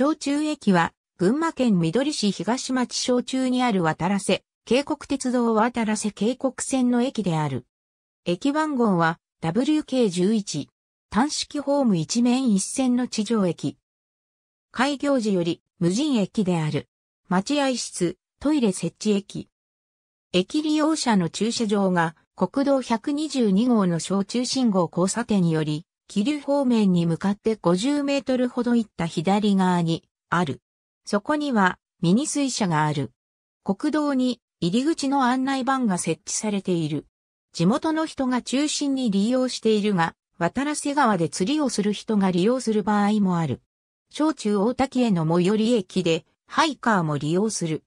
小中駅は、群馬県緑市東町小中にある渡らせ、渓谷鉄道渡らせ渓谷線の駅である。駅番号は WK11。単式ホーム一面一線の地上駅。開業時より無人駅である。待合室、トイレ設置駅。駅利用者の駐車場が国道122号の小中信号交差点により気流方面に向かって50メートルほど行った左側にある。そこにはミニ水車がある。国道に入り口の案内板が設置されている。地元の人が中心に利用しているが、渡良瀬川で釣りをする人が利用する場合もある。小中大滝への最寄り駅で、ハイカーも利用する。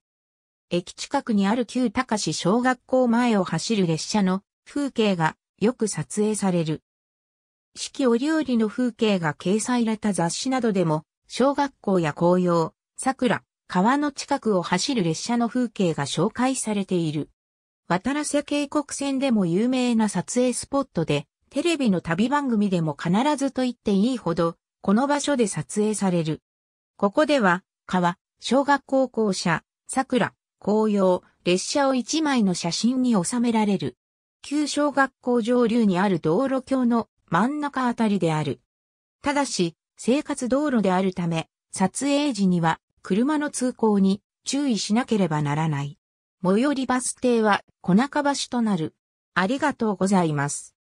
駅近くにある旧高市小学校前を走る列車の風景がよく撮影される。四季折々の風景が掲載された雑誌などでも、小学校や紅葉、桜、川の近くを走る列車の風景が紹介されている。渡良瀬渓谷線でも有名な撮影スポットで、テレビの旅番組でも必ずと言っていいほど、この場所で撮影される。ここでは、川、小学校校舎、桜、紅葉、列車を一枚の写真に収められる。旧小学校上流にある道路橋の真ん中あたりである。ただし、生活道路であるため、撮影時には車の通行に注意しなければならない。最寄りバス停は小中橋となる。ありがとうございます。